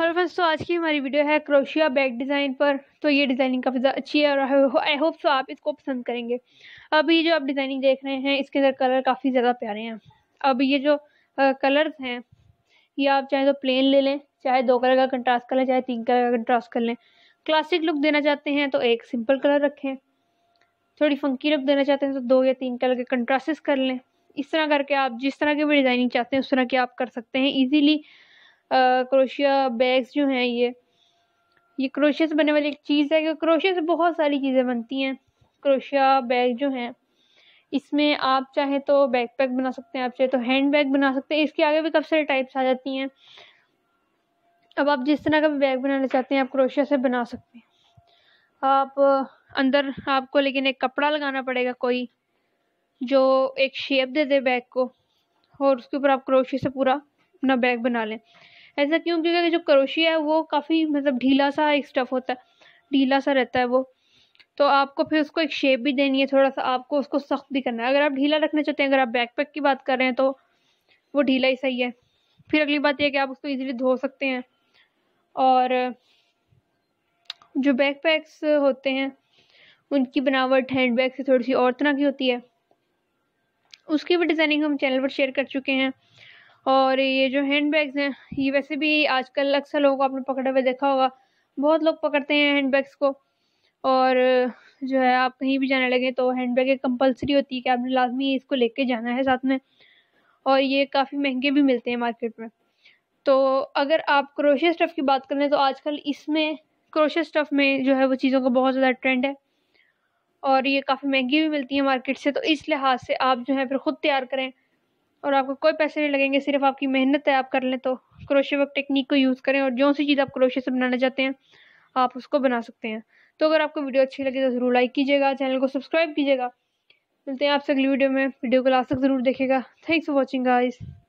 hello friends तो आज की हमारी वीडियो है क्रोशिया बैग डिज़ाइन पर तो ये डिज़ाइनिंग काफ़ी ज़्यादा अच्छी है और आई होप सो आप इसको पसंद करेंगे अब ये जो आप डिज़ाइनिंग देख रहे हैं इसके अंदर कलर काफ़ी ज़्यादा प्यारे हैं अब ये जो कलर्स हैं ये आप चाहे तो प्लेन ले लें चाहे दो कलर का कंट्रास्ट कर लें चाहे तीन कलर का कंट्रास्ट कर लें क्लासिक लुक देना चाहते हैं तो एक सिंपल कलर रखें थोड़ी फंकी लुक देना चाहते हैं तो दो या तीन कलर के कंट्रास्ट कर लें इस तरह करके आप जिस तरह की भी डिज़ाइनिंग चाहते हैं उस तरह की आप कर सकते हैं ईजीली क्रोशिया बैग्स जो हैं ये ये क्रोशिया से बनने वाली एक चीज़ है कि क्रोशिया से बहुत सारी चीज़ें बनती हैं क्रोशिया बैग जो हैं इसमें आप चाहे तो बैग पैक बना सकते हैं आप चाहे तो हैंड बैग बना सकते हैं इसके आगे भी काफ़ी सारे टाइप्स आ जाती हैं अब आप जिस तरह का भी बैग बनाना चाहते हैं आप क्रोशिया से बना सकते हैं आप अंदर आपको लेकिन एक कपड़ा लगाना पड़ेगा कोई जो एक शेप दे दे बैग को और उसके ऊपर आप क्रोशिया से पूरा अपना बैग बना लें ऐसा क्यों क्योंकि जो करोशिया है वो काफ़ी मतलब ढीला सा एक स्टफ़ होता है ढीला सा रहता है वो तो आपको फिर उसको एक शेप भी देनी है थोड़ा सा आपको उसको सख्त भी करना है अगर आप ढीला रखना चाहते हैं अगर आप बैकपैक की बात कर रहे हैं तो वो ढीला ही सही है फिर अगली बात यह कि आप उसको ईजिली धो सकते हैं और जो बैकपैक्स होते हैं उनकी बनावट हैंड बैग से थोड़ी सी और तरह की होती है उसकी भी डिज़ाइनिंग हम चैनल पर शेयर कर चुके हैं और ये जो हैंड बैग्स हैं ये वैसे भी आजकल अक्सर लोगों को आपने पकड़े हुए देखा होगा बहुत लोग पकड़ते हैं हैंड बैग्स को और जो है आप कहीं भी जाने लगे तो हैंड बैग एक कंपलसरी होती है कि आपने लाजमी इसको लेके जाना है साथ में और ये काफ़ी महंगे भी मिलते हैं मार्केट में तो अगर आप क्रोशिया स्टफ़ की बात करें तो आजकल इसमें क्रोशिया स्टफ़ में जो है वो चीज़ों का बहुत ज़्यादा ट्रेंड है और ये काफ़ी महंगी भी मिलती है मार्केट से तो इस लिहाज से आप जो है फिर ख़ुद तैयार करें और आपको कोई पैसे नहीं लगेंगे सिर्फ आपकी मेहनत है आप कर लें तो क्रोशे वर्क टेक्निक को यूज़ करें और जो सी चीज़ आप क्रोशे से बनाना चाहते हैं आप उसको बना सकते हैं तो अगर आपको वीडियो अच्छी लगी तो ज़रूर लाइक कीजिएगा चैनल को सब्सक्राइब कीजिएगा मिलते हैं आपसे अगली वीडियो में वीडियो को लास्ट तक ज़रूर देखेगा थैंक्स फॉर वॉचिंग गाइज़